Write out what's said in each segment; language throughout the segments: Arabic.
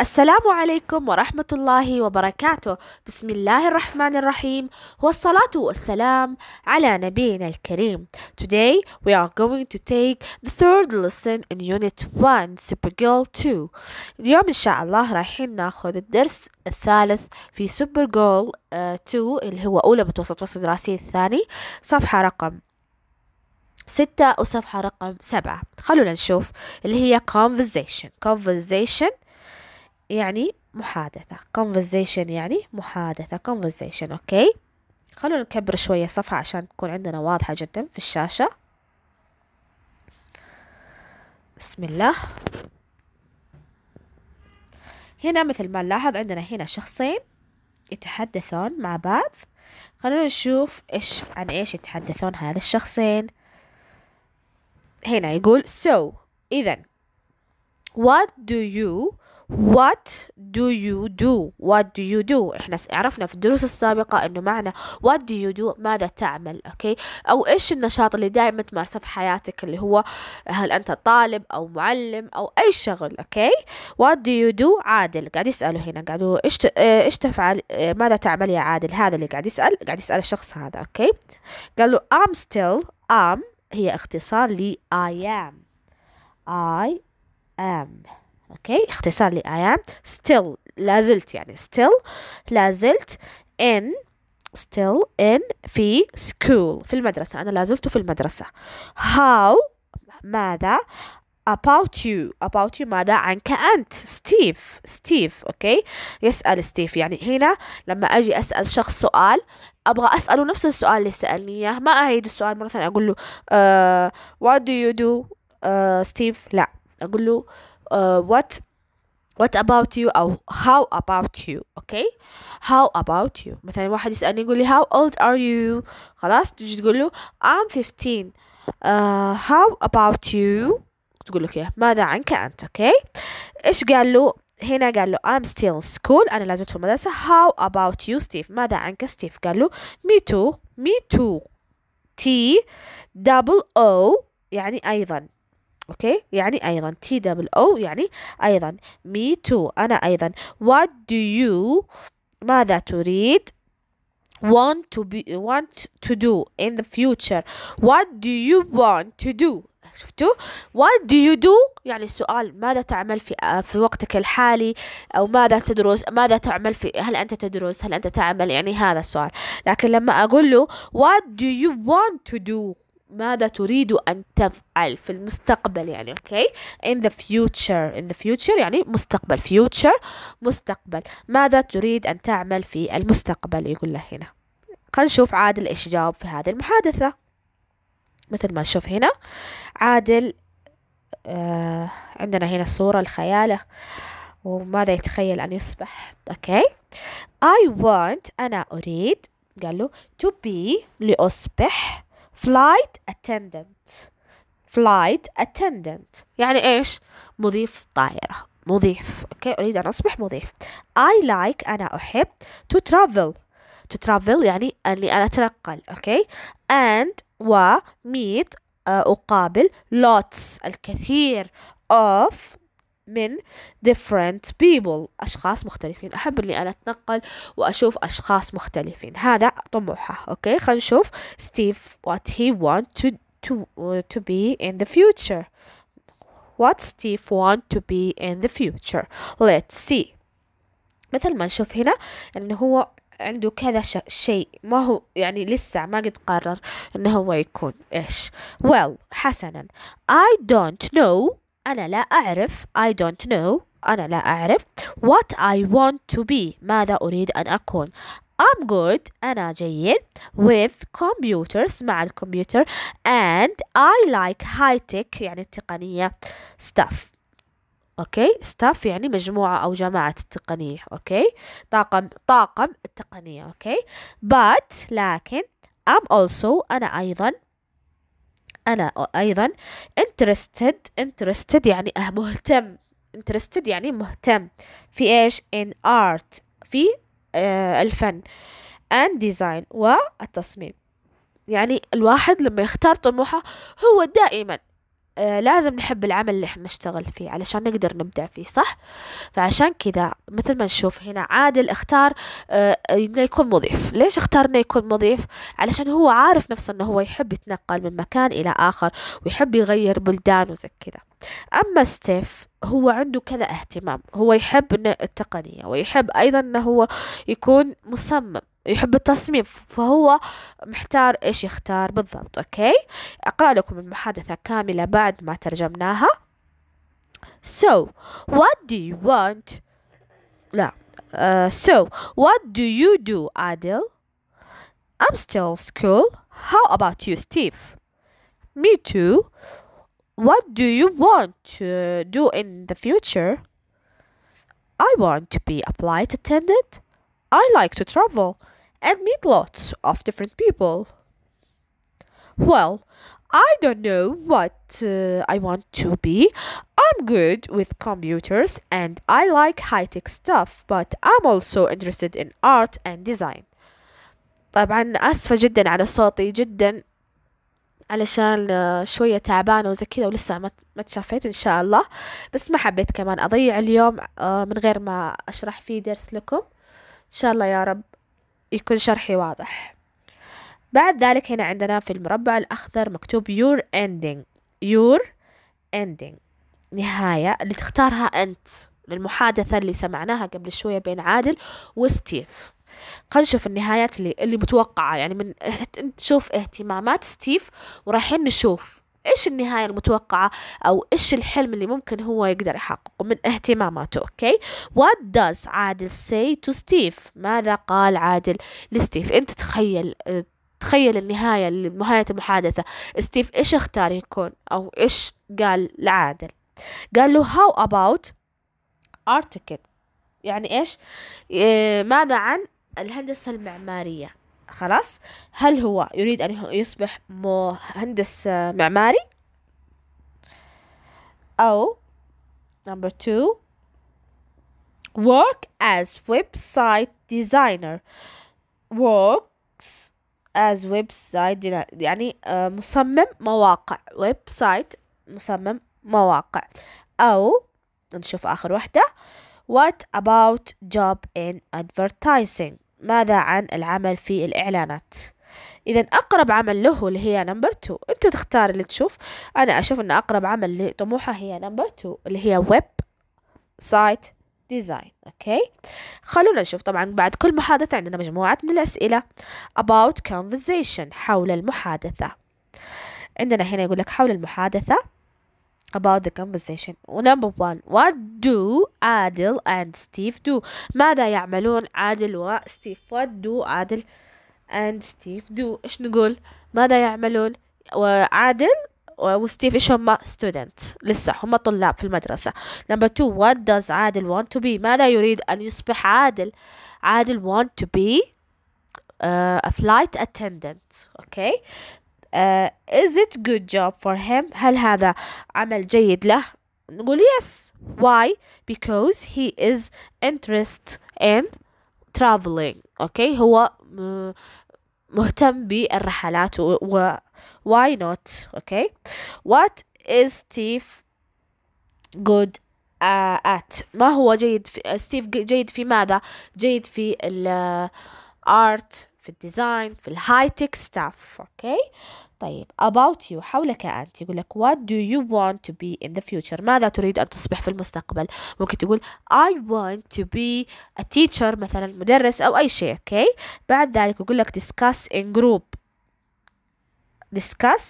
السلام عليكم ورحمة الله وبركاته بسم الله الرحمن الرحيم والصلاة والسلام على نبينا الكريم Today we are going to take the third lesson in unit 1 Supergirl 2 اليوم إن شاء الله رايحين ناخذ الدرس الثالث في Supergirl 2 آه، اللي هو أولى متوسط وسط دراسي الثاني صفحة رقم ستة وصفحة رقم سبعة خلونا نشوف اللي هي conversation conversation يعني محادثة conversation يعني محادثة conversation أوكي خلونا نكبر شوية صفحة عشان تكون عندنا واضحة جدا في الشاشة بسم الله هنا مثل ما نلاحظ عندنا هنا شخصين يتحدثون مع بعض خلونا نشوف إيش عن إيش يتحدثون هذا الشخصين هنا يقول so إذا what do you what do you do what do you do احنا عرفنا في الدروس السابقة انه معنى what do you do ماذا تعمل اوكي او ايش النشاط اللي دائما تمارسه في حياتك اللي هو هل انت طالب او معلم او اي شغل اوكي what do you do عادل قاعد يسأله هنا قاعدوا ايش إيه، ايش تفعل إيه، ماذا تعمل يا عادل هذا اللي قاعد يسأل قاعد يسأل الشخص هذا اوكي قال له I'm still i'm هي اختصار ل I am I am اوكي اختصار لي I am still لازلت يعني still لازلت in still in في school في المدرسة أنا لازلت في المدرسة how ماذا about you about you ماذا عنك أنت ستيف ستيف أوكي يسأل ستيف يعني هنا لما أجي أسأل شخص سؤال أبغى أسأله نفس السؤال اللي سألني إياه ما أعيد السؤال مرة ثانية أقول له uh, what do you do uh, آه، ستيف لا أقول له uh, what what about you أو how about you okay how about you مثلا واحد يسألني يقول لي how old are you خلاص تجي تقول له I'm 15 uh, how about you تقول لك ماذا عنك أنت okay إيش قال له هنا قال له I'm still in school أنا لازلت في المدرسة how about you Steve? ماذا عنك Steve? قال له me too me too T double O يعني أيضا اوكي يعني ايضا تي دبل او يعني ايضا مي تو انا ايضا وات دو يو ماذا تريد want to be want to do in the future what do you want to do شفتوا what do you do يعني السؤال ماذا تعمل في آه، في وقتك الحالي او ماذا تدرس ماذا تعمل في هل انت تدرس هل انت تعمل يعني هذا السؤال لكن لما اقول له what do you want to do ماذا تريد أن تفعل في المستقبل يعني أوكي in the future in the future يعني مستقبل future مستقبل ماذا تريد أن تعمل في المستقبل يقول له هنا خلينا نشوف عادل إيش جاوب في هذه المحادثة مثل ما نشوف هنا عادل آه عندنا هنا صورة الخيالة وماذا يتخيل أن يصبح أوكي I want أنا أريد قال له to be لأصبح فلايت اتندنت فلايت اتندنت يعني ايش مضيف طائرة مضيف اوكي اريد ان اصبح مضيف I like انا احب to travel to travel يعني اني انا اتنقل اوكي and و meet آه، اقابل lots الكثير of من different people أشخاص مختلفين أحب أني أنا أتنقل وأشوف أشخاص مختلفين هذا طموحه أوكي خلينا نشوف ستيف what he want to, to, uh, to be in the future what Steve want to be in the future let's see مثل ما نشوف هنا أنه هو عنده كذا شيء ما هو يعني لسه ما قد قرر انه هو يكون ايش well حسنا I don't know أنا لا أعرف I don't know أنا لا أعرف what I want to be ماذا أريد أن أكون I'm good أنا جيد with computers مع الكمبيوتر and I like high tech يعني التقنية stuff اوكي ستاف يعني مجموعة او جماعة التقنية اوكي طاقم طاقم التقنية اوكي but لكن I'm also انا ايضا أنا أيضا interested interested يعني آه، مهتم interested يعني مهتم في إيش in art في آه، الفن and design والتصميم يعني الواحد لما يختار طموحه هو دائما آه، لازم نحب العمل اللي احنا نشتغل فيه علشان نقدر نبدع فيه صح فعشان كذا مثل ما نشوف هنا عادل اختار آه، انه يكون مضيف ليش اختار انه يكون مضيف علشان هو عارف نفسه انه هو يحب يتنقل من مكان الى اخر ويحب يغير بلدان وزي كذا اما ستيف هو عنده كذا اهتمام هو يحب التقنيه ويحب ايضا انه هو يكون مصمم يحب التصميم فهو محتار ايش يختار بالضبط اوكي اقرا لكم المحادثه كامله بعد ما ترجمناها so what do you want لا uh, so what do you do Adil I'm still school how about you Steve me too what do you want to do in the future I want to be a flight attendant I like to travel and meet lots of different people. Well, I don't know what uh, I want to be. I'm good with computers and I like high tech stuff, but I'm also interested in art and design. طبعا اسفه جدا على صوتي جدا علشان شوية تعبانة وزي كذا ولسه ما تشافيت إن شاء الله بس ما حبيت كمان أضيع اليوم من غير ما أشرح فيه درس لكم إن شاء الله يا رب يكون شرحي واضح بعد ذلك هنا عندنا في المربع الأخضر مكتوب your ending your ending نهاية اللي تختارها أنت للمحادثة اللي سمعناها قبل شوية بين عادل وستيف خلينا نشوف النهايات اللي, اللي متوقعة يعني من نشوف اهتمامات ستيف ورايحين نشوف ايش النهايه المتوقعه او ايش الحلم اللي ممكن هو يقدر يحققه من اهتماماته اوكي وات does عادل say to ستيف ماذا قال عادل لستيف انت تخيل تخيل النهايه نهايه المحادثه ستيف ايش اختار يكون او ايش قال لعادل قال له how about architect يعني ايش إيه ماذا عن الهندسه المعماريه خلاص هل هو يريد أن يصبح مهندس معماري أو number two work as website designer works as website يعني مصمم مواقع website مصمم مواقع أو نشوف آخر واحدة What about job in advertising ماذا عن العمل في الإعلانات إذا أقرب عمل له اللي هي نمبر 2 أنت تختار اللي تشوف أنا أشوف أن أقرب عمل لطموحه هي نمبر 2 اللي هي ويب سايت ديزاين اوكي خلونا نشوف طبعا بعد كل محادثة عندنا مجموعة من الأسئلة about conversation حول المحادثة عندنا هنا يقول لك حول المحادثة about the conversation number one what do Adil and Steve do ماذا يعملون عادل وستيف what do Adil and Steve do ايش نقول ماذا يعملون وعادل وستيف ايش هما student لسه هما طلاب في المدرسة number two what does عادل want to be ماذا يريد أن يصبح عادل عادل want to be uh, a flight attendant okay uh, is it good job for him هل هذا عمل جيد له نقول yes why because he is interested in traveling okay هو مهتم بالرحلات و, و why not okay what is Steve good uh, at ما هو جيد في Steve جيد في ماذا جيد في art. الديزاين في الهاي تك ستاف اوكي طيب about you حولك انت يقول لك what do you want to be in the future ماذا تريد ان تصبح في المستقبل ممكن تقول I want to be a teacher مثلا مدرس او اي شيء اوكي بعد ذلك يقول لك discuss in group discuss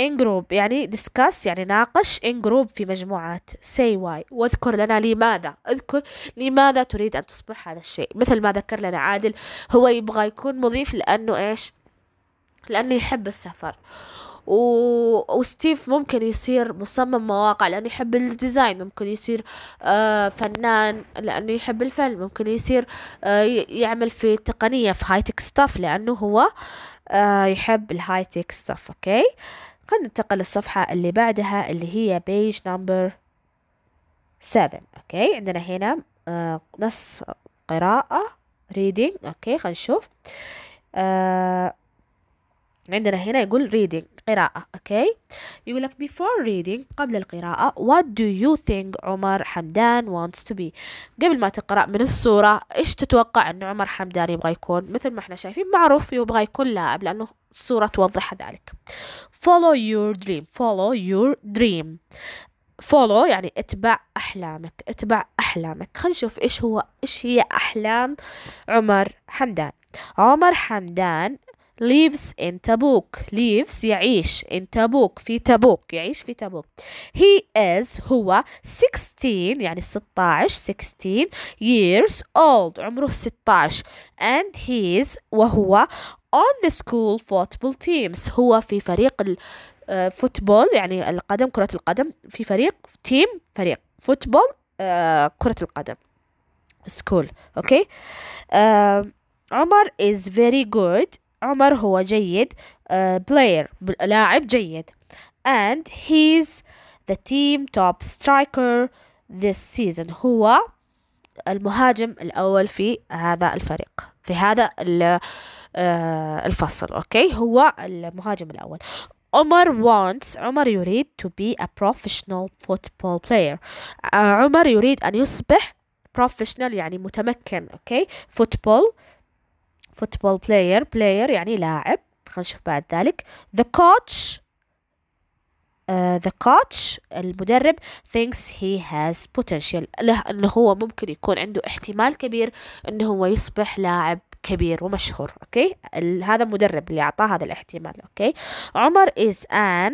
in group يعني discuss يعني ناقش in group في مجموعات say why واذكر لنا لماذا اذكر لماذا تريد أن تصبح هذا الشيء مثل ما ذكر لنا عادل هو يبغى يكون مضيف لأنه إيش لأنه يحب السفر و... وستيف ممكن يصير مصمم مواقع لأنه يحب الديزاين ممكن يصير آه فنان لأنه يحب الفن ممكن يصير آه يعمل في تقنية في هاي تك ستاف لأنه هو آه يحب الهاي تك ستاف أوكي خلينا ننتقل للصفحة اللي بعدها اللي هي بيج نمبر 7 اوكي عندنا هنا آه، نص قراءة reading اوكي خلينا نشوف آه، عندنا هنا يقول reading قراءة okay يقول لك before reading قبل القراءة what do you think عمر حمدان wants to be قبل ما تقرأ من الصورة إيش تتوقع أن عمر حمدان يبغى يكون مثل ما احنا شايفين معروف يبغى يكون لاعب لأنه الصورة توضح ذلك follow your dream follow your dream follow يعني اتبع أحلامك اتبع أحلامك خلينا نشوف إيش هو إيش هي أحلام عمر حمدان عمر حمدان lives in Tabuk. lives يعيش in Tabuk في Tabuk يعيش في Tabuk. he is هو 16 يعني 16 16 years old عمره 16 and he is وهو on the school football teams هو في فريق الفوتبول يعني القدم كرة القدم في فريق تيم فريق فوتبول كرة القدم school اوكي okay? uh, عمر is very good عمر هو جيد uh, player لاعب جيد and he's the team top striker this season هو المهاجم الأول في هذا الفريق في هذا آه، الفصل أوكي هو المهاجم الأول عمر wants عمر يريد to be a professional football player آه، عمر يريد أن يصبح professional يعني متمكن أوكي football فوتبول بلاير بلاير يعني لاعب خلينا نشوف بعد ذلك the coach uh, the coach المدرب thinks he has potential له انه هو ممكن يكون عنده احتمال كبير انه هو يصبح لاعب كبير ومشهور اوكي okay? هذا المدرب اللي اعطاه هذا الاحتمال اوكي okay? عمر is an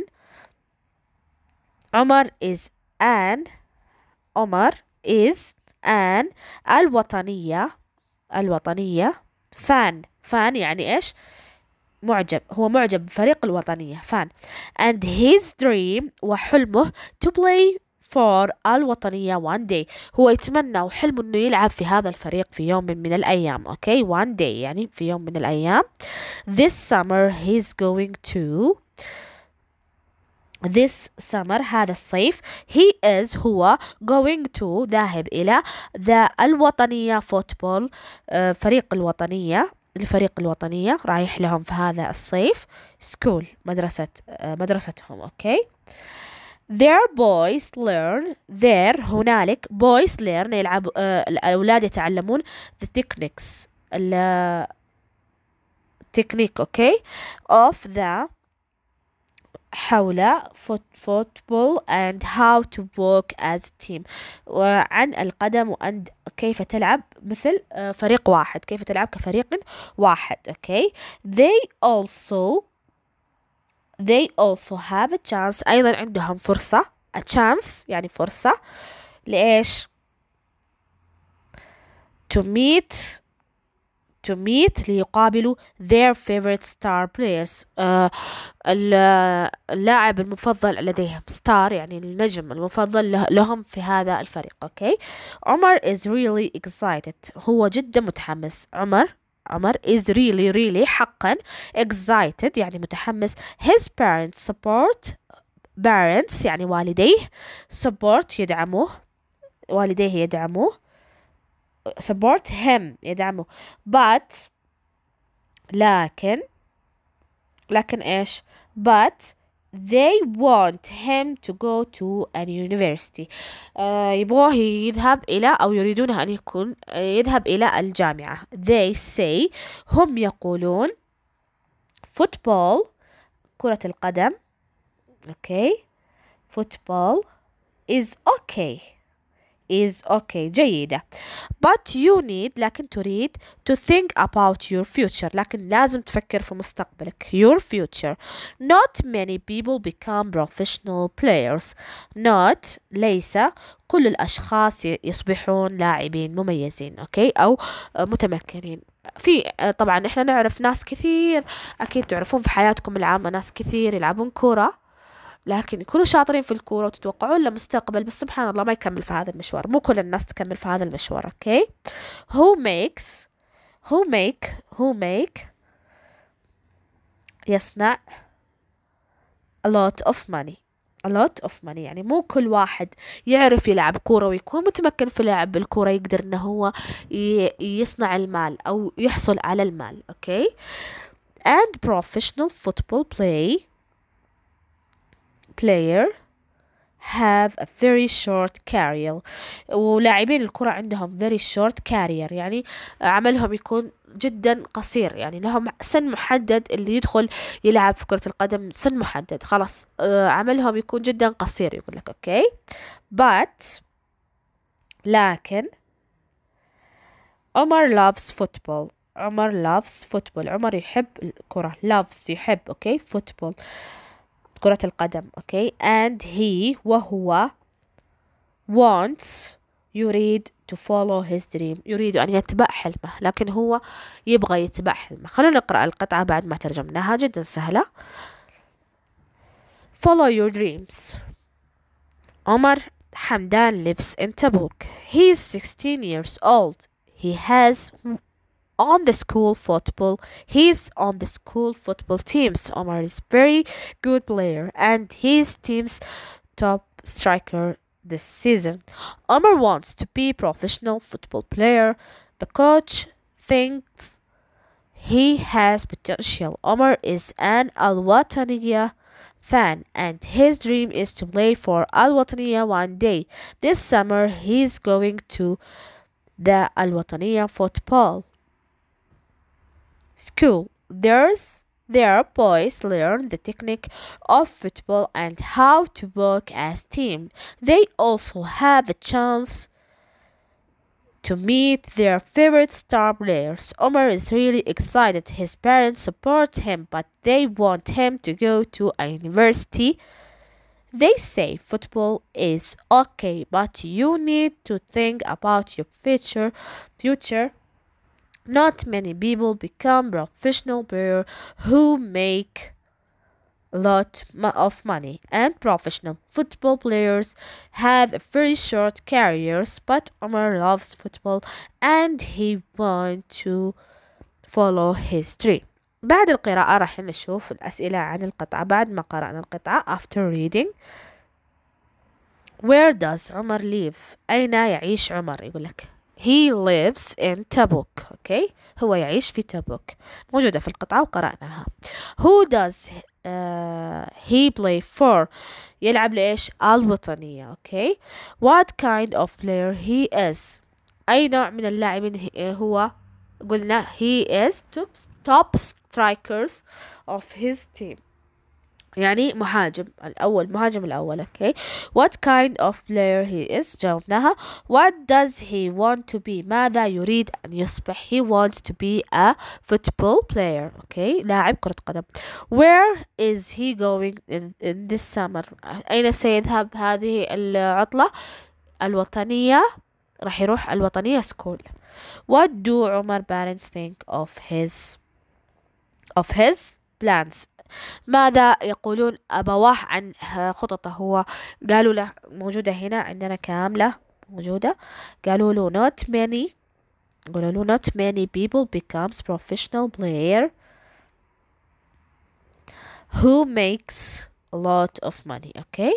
عمر is an عمر is an الوطنية الوطنية فان فان يعني إيش معجب هو معجب بفريق الوطنية فان and his dream وحلمه to play for الوطنية one day هو يتمنى وحلمه أنه يلعب في هذا الفريق في يوم من الأيام أوكي okay? one day يعني في يوم من الأيام this summer he's going to this summer هذا الصيف he is هو going to ذاهب إلى ذا الوطنية football آه، فريق الوطنية الفريق الوطنية رايح لهم في هذا الصيف school مدرسة آه، مدرستهم أوكي their boys learn their هنالك boys learn يلعب آه، الأولاد يتعلمون the techniques technique أوكي of the حول football and how to work as a team وعن القدم وعن كيف تلعب مثل آه، فريق واحد كيف تلعب كفريق واحد okay they also they also have a chance أيضا عندهم فرصة a chance يعني فرصة لإيش to meet to meet ليقابلوا their favorite star players آه، اللاعب المفضل لديهم star يعني النجم المفضل لهم في هذا الفريق أوكي عمر is really excited هو جدا متحمس عمر عمر is really really حقا excited يعني متحمس his parents support parents يعني والديه support يدعموه والديه يدعموه support him يدعمه but لكن لكن ايش but they want him to go to a university uh, يبغوه يذهب إلى أو يريدونه أن يكون يذهب إلى الجامعة they say هم يقولون football كرة القدم okay football is okay is okay جيدة but you need لكن تريد to think about your future لكن لازم تفكر في مستقبلك your future not many people become professional players not ليس كل الأشخاص يصبحون لاعبين مميزين أوكي أو متمكنين في طبعا احنا نعرف ناس كثير اكيد تعرفون في حياتكم العامة ناس كثير يلعبون كرة لكن يكونوا شاطرين في الكورة وتتوقعون له مستقبل بس سبحان الله ما يكمل في هذا المشوار مو كل الناس تكمل في هذا المشوار اوكي هو makes هو make هو make يصنع a lot of money a lot of money يعني مو كل واحد يعرف يلعب كورة ويكون متمكن في لعب الكورة يقدر انه هو يصنع المال او يحصل على المال اوكي okay? and professional football play player have a very short career ولاعبين الكرة عندهم very short career يعني عملهم يكون جدا قصير يعني لهم سن محدد اللي يدخل يلعب في كرة القدم سن محدد خلاص آه، عملهم يكون جدا قصير يقول لك اوكي but لكن عمر loves football عمر loves football عمر يحب الكرة loves يحب اوكي okay? football كرة القدم أوكي and he وهو wants يريد to follow his dream يريد أن يتبع حلمه لكن هو يبغى يتبع حلمه خلونا نقرأ القطعة بعد ما ترجمناها جدا سهلة follow your dreams عمر حمدان lives in Tabuk. He is 16 years old. He has on the school football. He's on the school football teams. Omar is very good player and his team's top striker this season. Omar wants to be professional football player. The coach thinks he has potential. Omar is an Al fan and his dream is to play for Al one day. This summer he's going to the Al football school. There's their boys learn the technique of football and how to work as team. They also have a chance to meet their favorite star players. Omar is really excited. His parents support him, but they want him to go to a university. They say football is okay, but you need to think about your future. Future not many people become professional players who make a lot of money and professional football players have very short careers but Omar loves football and he wants to follow his dream بعد القراءة راح نشوف الأسئلة عن القطعة بعد ما قرأنا القطعة after reading Where does Omar live؟ أين يعيش عمر؟ يقول لك he lives in Tabuk okay هو يعيش في تبوك موجودة في القطعة وقرأناها who does uh, he play for يلعب لإيش الوطنية okay what kind of player he is أي نوع من اللاعبين هو قلنا he is top, top strikers of his team يعني مهاجم الأول مهاجم الأول okay what kind of player he is جاوبناها what does he want to be ماذا يريد أن يصبح he wants to be a football player okay لاعب كرة قدم where is he going in, in this summer أين سيذهب هذه العطلة الوطنية راح يروح الوطنية سكول what do عمر parents think of his of his plans ماذا يقولون أبواه عن خططه هو قالوا له موجودة هنا عندنا كاملة موجودة قالوا له not many قالوا له not many people becomes professional player who makes a lot of money okay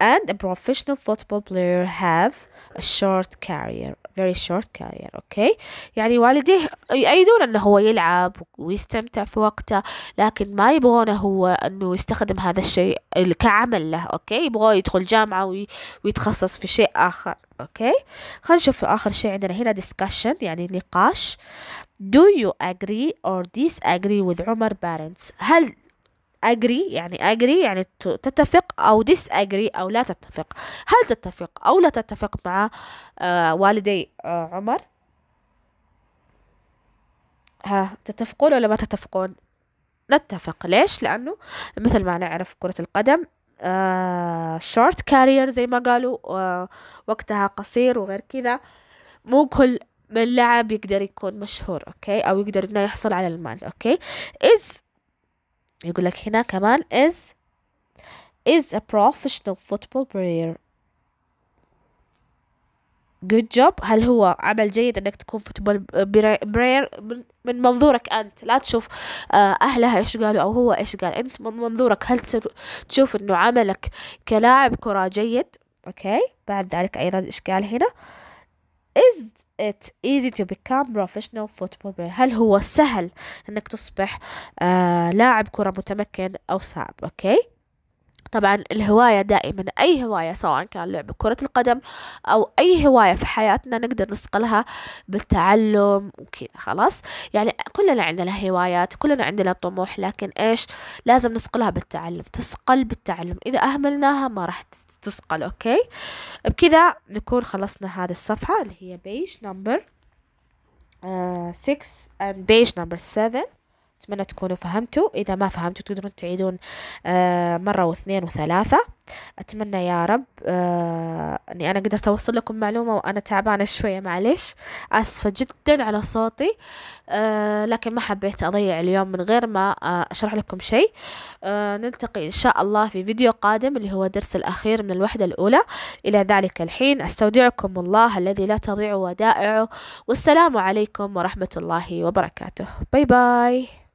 and a professional football player have a short career very short career okay يعني والديه يأيدون أنه هو يلعب ويستمتع في وقته لكن ما يبغونه هو أنه يستخدم هذا الشيء كعمل له okay يبغى يدخل جامعة ويتخصص في شيء آخر okay خلينا نشوف آخر شيء عندنا هنا discussion يعني نقاش Do you agree or disagree with عمر parents هل أجري يعني أجري يعني تتفق أو ديس أجري أو لا تتفق هل تتفق أو لا تتفق مع آه، والدي آه، عمر ها تتفقون ولا ما تتفقون نتفق ليش لأنه مثل ما نعرف كرة القدم شورت آه، كارير زي ما قالوا وقتها قصير وغير كذا مو كل من لعب يقدر يكون مشهور اوكي او يقدر انه يحصل على المال اوكي از يقول لك هنا كمان is is a professional football player good job هل هو عمل جيد انك تكون فوتبول بلاير من منظورك انت لا تشوف آه، اهلها ايش قالوا او هو ايش قال انت من منظورك هل تشوف انه عملك كلاعب كرة جيد اوكي بعد ذلك ايضا قال هنا is it's easy to become professional football player هل هو سهل انك تصبح آه لاعب كرة متمكن او صعب اوكي okay? طبعا الهواية دائما أي هواية سواء كان لعب كرة القدم أو أي هواية في حياتنا نقدر نصقلها بالتعلم وكذا خلاص يعني كلنا عندنا هوايات كلنا عندنا طموح لكن إيش لازم نصقلها بالتعلم تسقل بالتعلم إذا أهملناها ما راح تسقل أوكي بكذا نكون خلصنا هذه الصفحة اللي هي بيج نمبر 6 uh, and page number 7 أتمنى تكونوا فهمتوا إذا ما فهمتوا تقدرون تعيدون آه، مرة واثنين وثلاثة أتمنى يا رب آه، أني أنا قدرت أوصل لكم معلومة وأنا تعبانة شوية معليش آسفة جدا على صوتي آه، لكن ما حبيت أضيع اليوم من غير ما أشرح لكم شيء نلتقي إن شاء الله في فيديو قادم اللي هو الدرس الأخير من الوحدة الأولى إلى ذلك الحين أستودعكم الله الذي لا تضيع ودائعه والسلام عليكم ورحمة الله وبركاته باي باي